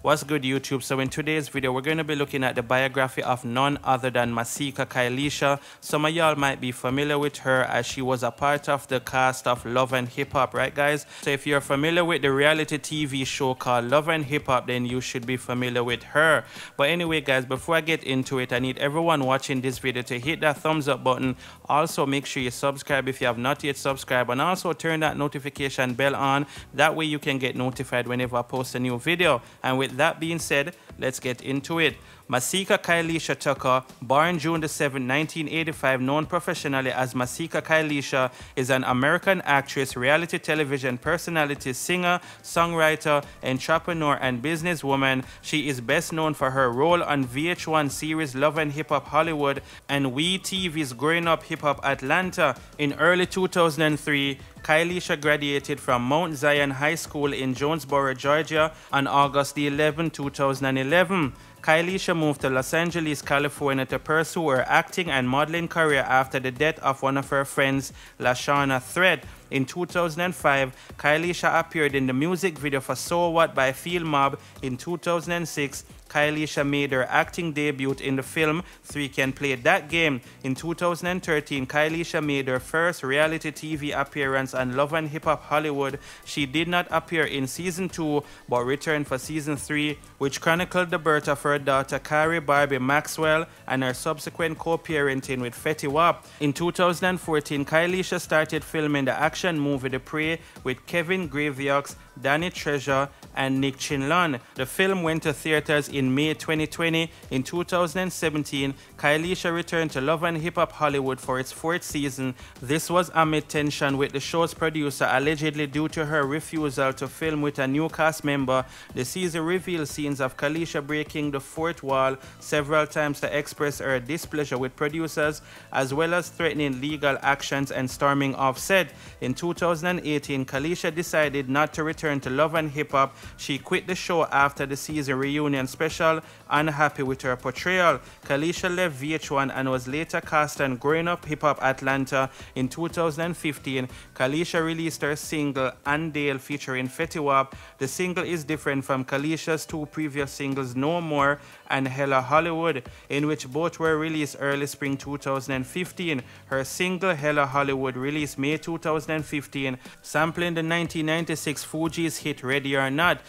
What's good YouTube? So in today's video, we're going to be looking at the biography of none other than Masika Kailisha. Some of y'all might be familiar with her as she was a part of the cast of Love and Hip Hop, right guys? So if you're familiar with the reality TV show called Love and Hip Hop, then you should be familiar with her. But anyway guys, before I get into it, I need everyone watching this video to hit that thumbs up button. Also make sure you subscribe if you have not yet subscribed and also turn that notification bell on. That way you can get notified whenever I post a new video. And with with that being said, let's get into it. Masika Kailisha Tucker, born June 7, 1985, known professionally as Masika Kailisha, is an American actress, reality television personality, singer, songwriter, entrepreneur, and businesswoman. She is best known for her role on VH1 series Love and Hip Hop Hollywood and We TV's Growing Up Hip Hop Atlanta. In early 2003, Kailisha graduated from Mount Zion High School in Jonesboro, Georgia on August 11, 2011. Kailisha moved to Los Angeles, California to pursue her acting and modeling career after the death of one of her friends, Lashana Thread. In 2005, Kailisha appeared in the music video for So What by Feel Mob. In 2006, Kailisha made her acting debut in the film Three Can Play That Game. In 2013, Kailisha made her first reality TV appearance on Love and Hip Hop Hollywood. She did not appear in season 2 but returned for season 3, which chronicled the birth of her daughter Carrie Barbie Maxwell and her subsequent co parenting with Fetty Wap. In 2014, Kailisha started filming the action movie The Prey with Kevin Graviox, Danny Treasure, and Nick Chinlon. The film went to theaters in May 2020. In 2017, Kailisha returned to Love and Hip Hop Hollywood for its fourth season. This was amid tension with the show's producer allegedly due to her refusal to film with a new cast member. The season revealed scenes of Kalisha breaking the fourth wall several times to express her displeasure with producers, as well as threatening legal actions and storming off set. In 2018, Kalisha decided not to return to Love and Hip Hop she quit the show after the season reunion special, unhappy with her portrayal. Kalisha left VH1 and was later cast on Growing Up Hip Hop Atlanta in 2015. Kalisha released her single "Undale" featuring Fetty Wap. The single is different from Kalisha's two previous singles No More and Hella Hollywood, in which both were released early spring 2015. Her single Hella Hollywood released May 2015, sampling the 1996 Fuji's hit Ready or Not not,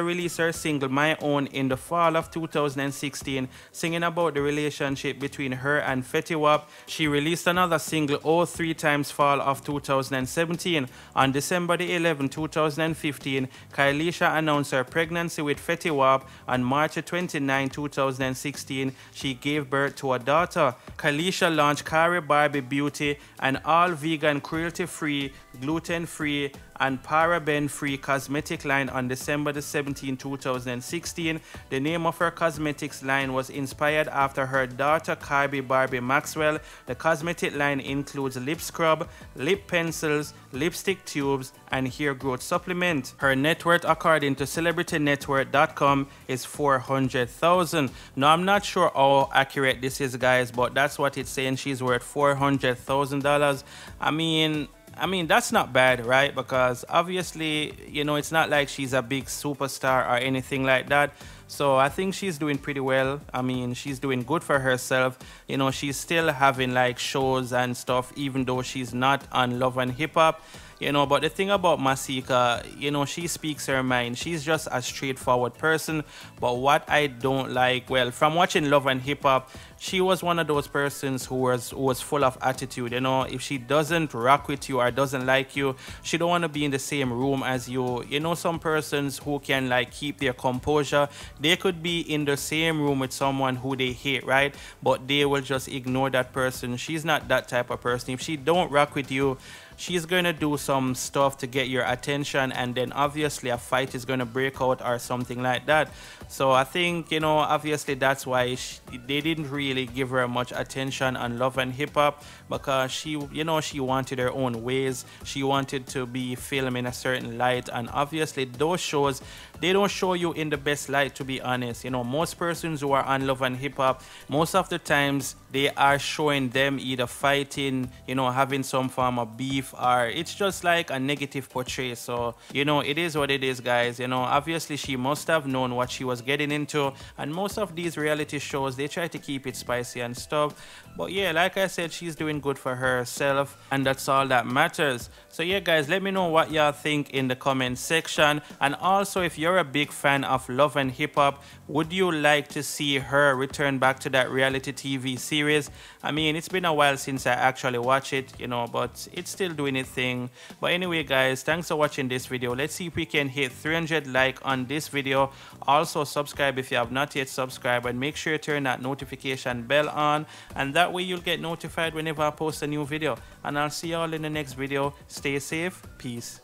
released her single My Own in the fall of 2016, singing about the relationship between her and Fetty Wap. She released another single, Oh Three Times Fall of 2017. On December the 11, 2015, Kailisha announced her pregnancy with Fetty Wap. On March 29, 2016, she gave birth to a daughter. Kailisha launched Kari Barbie Beauty, an all-vegan, cruelty-free, gluten-free, and paraben-free cosmetic line on December the 17, 2016. The name of her cosmetics line was inspired after her daughter Kirby Barbie Maxwell. The cosmetic line includes lip scrub, lip pencils, lipstick tubes, and hair growth supplement. Her net worth, according to celebritynetworth.com, is 400,000. Now, I'm not sure how accurate this is, guys, but that's what it's saying. She's worth $400,000. I mean, I mean, that's not bad, right? Because obviously, you know, it's not like she's a big superstar or anything like that. So I think she's doing pretty well. I mean, she's doing good for herself. You know, she's still having like shows and stuff, even though she's not on Love and Hip Hop. You know, but the thing about Masika, you know, she speaks her mind. She's just a straightforward person. But what I don't like, well, from watching Love and Hip Hop, she was one of those persons who was who was full of attitude. You know, if she doesn't rock with you or doesn't like you, she don't want to be in the same room as you. You know, some persons who can like keep their composure, they could be in the same room with someone who they hate, right? But they will just ignore that person. She's not that type of person. If she don't rock with you, She's going to do some stuff to get your attention, and then obviously a fight is going to break out or something like that. So I think, you know, obviously that's why she, they didn't really give her much attention on Love and Hip Hop because she, you know, she wanted her own ways. She wanted to be filmed in a certain light, and obviously those shows they don't show you in the best light to be honest you know most persons who are on love and hip hop most of the times they are showing them either fighting you know having some form of beef or it's just like a negative portray. So, you know, it is what it is, guys. You know, obviously she must have known what she was getting into. And most of these reality shows, they try to keep it spicy and stuff. But yeah, like I said, she's doing good for herself and that's all that matters. So yeah, guys, let me know what y'all think in the comment section. And also, if you're a big fan of Love and Hip Hop, would you like to see her return back to that reality TV series? I mean, it's been a while since I actually watched it, you know, but it's still doing but anyway guys thanks for watching this video let's see if we can hit 300 like on this video also subscribe if you have not yet subscribed and make sure you turn that notification bell on and that way you'll get notified whenever i post a new video and i'll see you all in the next video stay safe peace